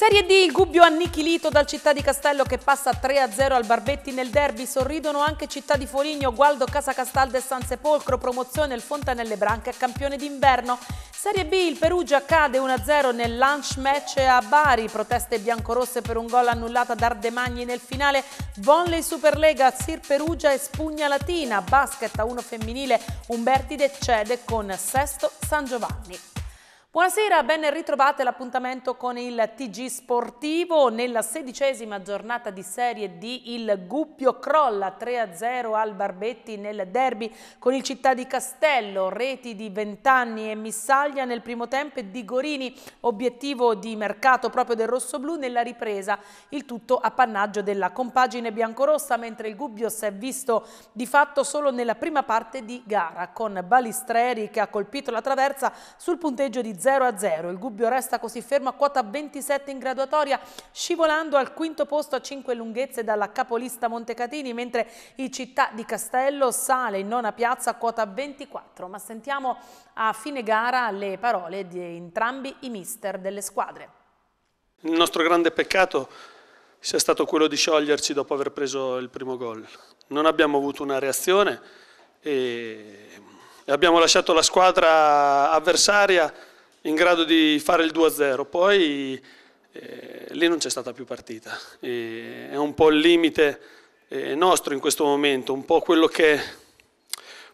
Serie D, il Gubbio annichilito dal Città di Castello che passa 3-0 al Barbetti nel derby, sorridono anche Città di Foligno, Gualdo, Casa Castalde e San Sepolcro, promozione il Fontanelle Branca, campione d'inverno. Serie B, il Perugia cade 1-0 nel lunch match a Bari, proteste biancorosse per un gol annullato da Ardemagni nel finale, volley Superlega, Sir Perugia e Spugna Latina, basket a 1 femminile, Umberti decede con Sesto San Giovanni. Buonasera, ben ritrovate l'appuntamento con il TG Sportivo nella sedicesima giornata di Serie D il Guppio crolla 3-0 al Barbetti nel derby con il Città di Castello, reti di Ventanni e Missaglia nel primo tempo e di Gorini, obiettivo di mercato proprio del rossoblù nella ripresa, il tutto appannaggio della compagine biancorossa mentre il Gubbio si è visto di fatto solo nella prima parte di gara con Balistreri che ha colpito la traversa sul punteggio di 0 a 0. Il Gubbio resta così fermo a quota 27 in graduatoria, scivolando al quinto posto a 5 lunghezze dalla capolista Montecatini, mentre il Città di Castello sale in nona piazza a quota 24. Ma sentiamo a fine gara le parole di entrambi i mister delle squadre. Il nostro grande peccato sia stato quello di scioglierci dopo aver preso il primo gol. Non abbiamo avuto una reazione e abbiamo lasciato la squadra avversaria in grado di fare il 2-0, poi eh, lì non c'è stata più partita. E è un po' il limite eh, nostro in questo momento, un po' quello che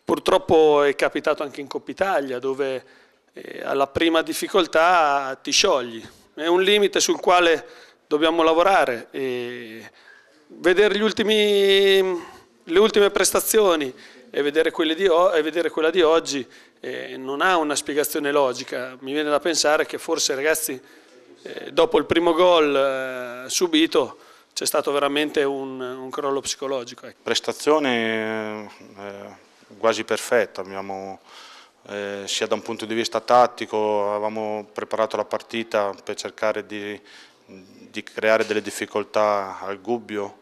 purtroppo è capitato anche in Coppa Italia, dove eh, alla prima difficoltà ti sciogli. È un limite sul quale dobbiamo lavorare. E vedere ultimi, le ultime prestazioni e vedere, e vedere quella di oggi eh, non ha una spiegazione logica. Mi viene da pensare che forse ragazzi eh, dopo il primo gol eh, subito c'è stato veramente un, un crollo psicologico. Ecco. Prestazione eh, quasi perfetta, abbiamo, eh, sia da un punto di vista tattico, avevamo preparato la partita per cercare di, di creare delle difficoltà al Gubbio,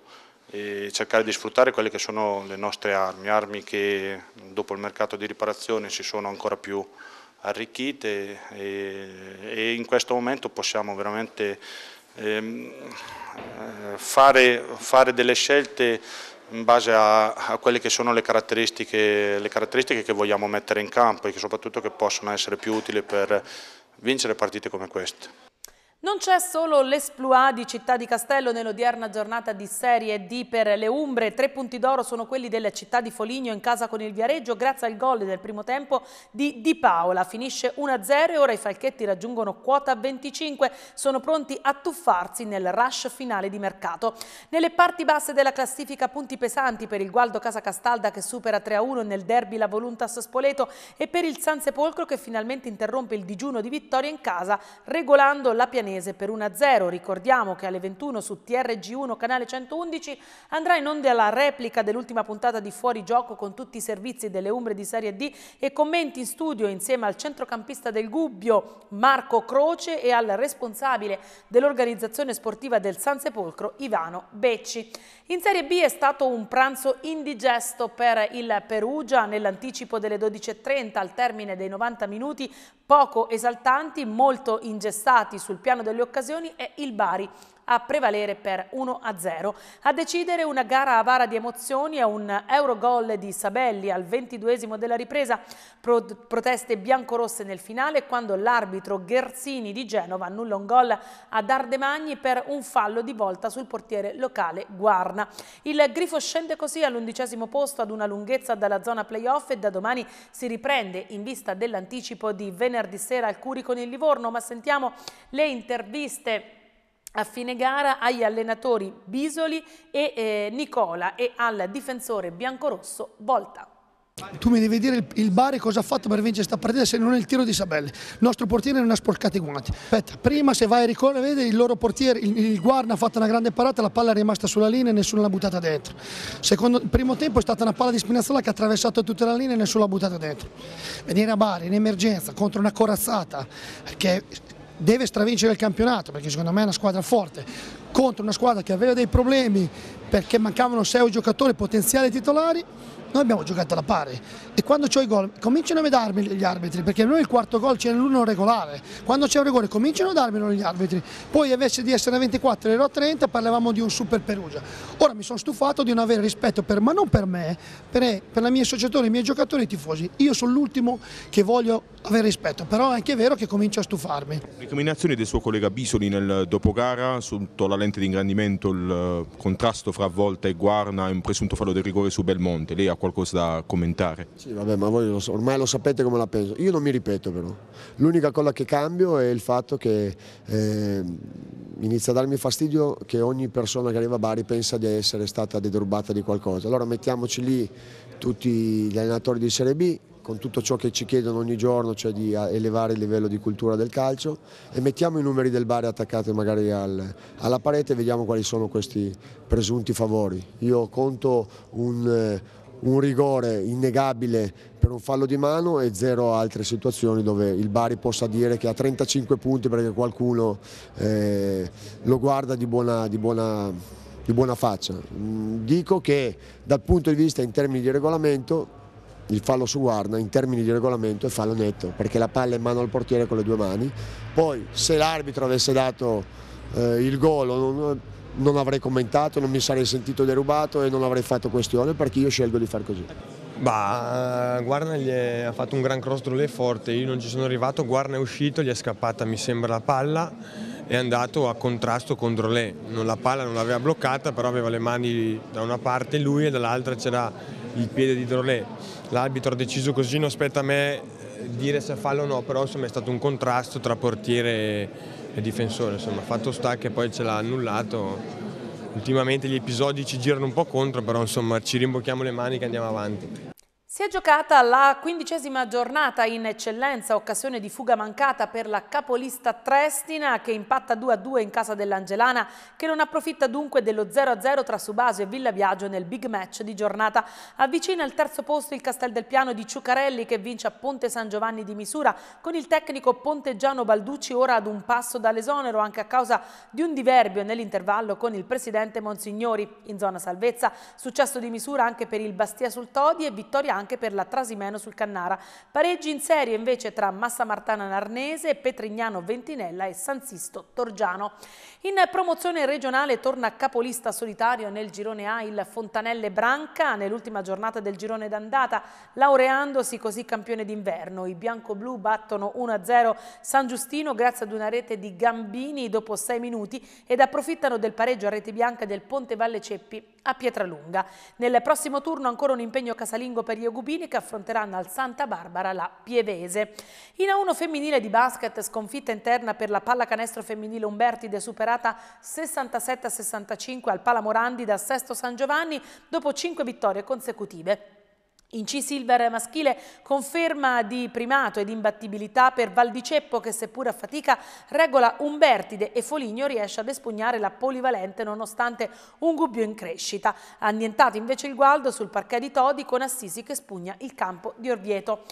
e cercare di sfruttare quelle che sono le nostre armi, armi che dopo il mercato di riparazione si sono ancora più arricchite e, e in questo momento possiamo veramente ehm, eh, fare, fare, delle scelte in base a, a quelle che sono le caratteristiche, le caratteristiche che vogliamo mettere in campo e che soprattutto che possono essere più utili per vincere partite come queste. Non c'è solo l'esploit di Città di Castello nell'odierna giornata di Serie D per le Umbre. Tre punti d'oro sono quelli della Città di Foligno in casa con il Viareggio grazie al gol del primo tempo di Di Paola. Finisce 1-0 e ora i Falchetti raggiungono quota 25. Sono pronti a tuffarsi nel rush finale di mercato. Nelle parti basse della classifica punti pesanti per il Gualdo Casa Castalda che supera 3-1 nel derby la Voluntas Spoleto e per il San Sepolcro che finalmente interrompe il digiuno di vittoria in casa regolando la pianeta Cremonese per 1-0. Ricordiamo che alle 21 su TRG1 canale 111 andrà in onda la replica dell'ultima puntata di Fuori Gioco con tutti i servizi delle Umbre di Serie D e commenti in studio insieme al centrocampista del Gubbio Marco Croce e al responsabile dell'organizzazione sportiva del San Sepolcro Ivano Becci. In Serie B è stato un pranzo indigesto per il Perugia nell'anticipo delle 12.30 al termine dei 90 minuti poco esaltanti, molto ingessati sul piano delle occasioni è il Bari a prevalere per 1-0. A decidere una gara avara di emozioni è un Eurogol di Sabelli al ventiduesimo della ripresa, Pro proteste biancorosse nel finale quando l'arbitro Gherzini di Genova annulla un gol a Dardemagni per un fallo di volta sul portiere locale Guarna. Il Grifo scende così all'undicesimo posto ad una lunghezza dalla zona playoff e da domani si riprende in vista dell'anticipo di venerdì sera al Curi con il Livorno, ma sentiamo le interviste a fine gara agli allenatori Bisoli e eh, Nicola e al difensore biancorosso Volta. Tu mi devi dire il, il Bari cosa ha fatto per vincere questa partita se non è il tiro di Sabelli. Il nostro portiere non ha sporcato i guanti. Aspetta, prima se vai a ricorrere, il loro portiere, il, il Guarna ha fatto una grande parata, la palla è rimasta sulla linea e nessuno l'ha buttata dentro. Secondo, il primo tempo è stata una palla di Spinazzola che ha attraversato tutta la linea e nessuno l'ha buttata dentro. Venire a Bari in emergenza contro una corazzata che deve stravincere il campionato perché secondo me è una squadra forte contro una squadra che aveva dei problemi perché mancavano 6 giocatori potenziali titolari noi abbiamo giocato alla pari e quando ho i gol cominciano a darmi gli arbitri perché noi il quarto gol c'è l'uno regolare. Quando c'è un rigore cominciano a darmelo gli arbitri. Poi invece di essere a 24 ero a 30 parlavamo di un super Perugia. Ora mi sono stufato di non avere rispetto per, ma non per me, per, eh, per la mia associazione, i miei giocatori e i tifosi. Io sono l'ultimo che voglio avere rispetto, però è anche vero che comincio a stufarmi. Recriminazioni del suo collega Bisoli nel dopogara sotto la lente di ingrandimento il eh, contrasto fra Volta e Guarna e un presunto fallo del rigore su Belmonte. Lei ha qualcosa da commentare. Sì, vabbè, ma voi lo so, ormai lo sapete come la penso. Io non mi ripeto però. L'unica cosa che cambio è il fatto che eh, inizia a darmi fastidio che ogni persona che arriva a Bari pensa di essere stata dedurbata di qualcosa. Allora mettiamoci lì tutti gli allenatori di Serie B, con tutto ciò che ci chiedono ogni giorno, cioè di elevare il livello di cultura del calcio e mettiamo i numeri del Bari attaccati magari al, alla parete e vediamo quali sono questi presunti favori. Io conto un, un rigore innegabile per un fallo di mano e zero altre situazioni dove il Bari possa dire che ha 35 punti perché qualcuno eh, lo guarda di buona, di, buona, di buona faccia. Mm, dico che dal punto di vista in termini di regolamento il fallo su Guarna in termini di regolamento è fallo netto perché la palla è in mano al portiere con le due mani. Poi se l'arbitro avesse dato eh, il gol non avrei commentato, non mi sarei sentito derubato e non avrei fatto questione perché io scelgo di far così. Bah, Guarna gli è, ha fatto un gran cross Drolet forte, io non ci sono arrivato, Guarna è uscito, gli è scappata mi sembra la palla, è andato a contrasto con Drolet, non, la palla non l'aveva bloccata però aveva le mani da una parte lui e dall'altra c'era il piede di Drolet, l'arbitro ha deciso così, non aspetta a me eh, dire se fallo o no, però insomma è stato un contrasto tra portiere e è difensore, insomma, fatto sta che poi ce l'ha annullato. Ultimamente gli episodi ci girano un po' contro, però insomma ci rimbocchiamo le maniche e andiamo avanti. Si è giocata la quindicesima giornata in eccellenza, occasione di fuga mancata per la capolista Trestina che impatta 2-2 in casa dell'Angelana che non approfitta dunque dello 0-0 tra Subasio e Villa Viaggio nel big match di giornata. Avvicina al terzo posto il Castel del Piano di Ciucarelli che vince a Ponte San Giovanni di Misura con il tecnico ponteggiano Balducci ora ad un passo dall'esonero anche a causa di un diverbio nell'intervallo con il presidente Monsignori. In zona salvezza successo di misura anche per il Bastia sul Todi e vittoria anche anche per la Trasimeno sul Cannara. Pareggi in serie invece tra Massa Martana Narnese, Petrignano Ventinella e San Sisto Torgiano. In promozione regionale torna capolista solitario nel girone A il Fontanelle Branca nell'ultima giornata del girone d'andata, laureandosi così campione d'inverno. I bianco-blu battono 1-0 San Giustino grazie ad una rete di Gambini dopo 6 minuti ed approfittano del pareggio a rete bianca del Ponte Valle Ceppi a Pietralunga. Nel prossimo turno ancora un impegno casalingo per gli Ogubini che affronteranno al Santa Barbara la Pievese. In A1 femminile di basket sconfitta interna per la pallacanestro femminile Umbertide superata 67-65 al Pala Morandi da Sesto San Giovanni dopo 5 vittorie consecutive. In C Silver maschile conferma di primato ed imbattibilità per Valdiceppo che seppur a fatica regola Umbertide e Foligno riesce ad espugnare la polivalente nonostante un gubbio in crescita. Annientato invece il gualdo sul parquet di Todi con Assisi che spugna il campo di Orvieto.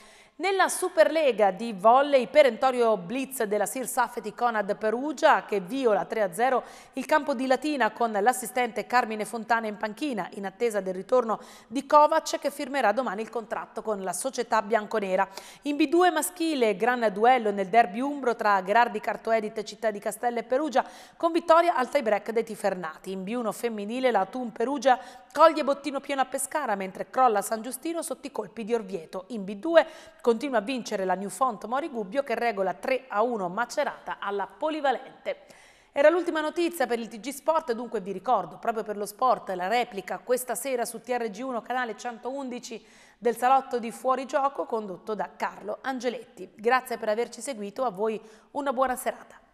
Nella Superlega di volley perentorio blitz della Sir Safety Conad Perugia che viola 3-0 il campo di Latina con l'assistente Carmine Fontana in panchina in attesa del ritorno di Kovac che firmerà domani il contratto con la società bianconera. In B2 maschile gran duello nel derby umbro tra Gerardi Cartoedit Città di Castello e Perugia con vittoria al tie break dei Tifernati. In B1 femminile la Tun Perugia coglie bottino pieno a Pescara mentre crolla San Giustino sotto i colpi di Orvieto. In B2 con Continua a vincere la New Newfont Morigubbio che regola 3 a 1 Macerata alla Polivalente. Era l'ultima notizia per il TG Sport, dunque vi ricordo, proprio per lo sport, la replica questa sera su TRG1 canale 111 del salotto di Fuorigioco condotto da Carlo Angeletti. Grazie per averci seguito, a voi una buona serata.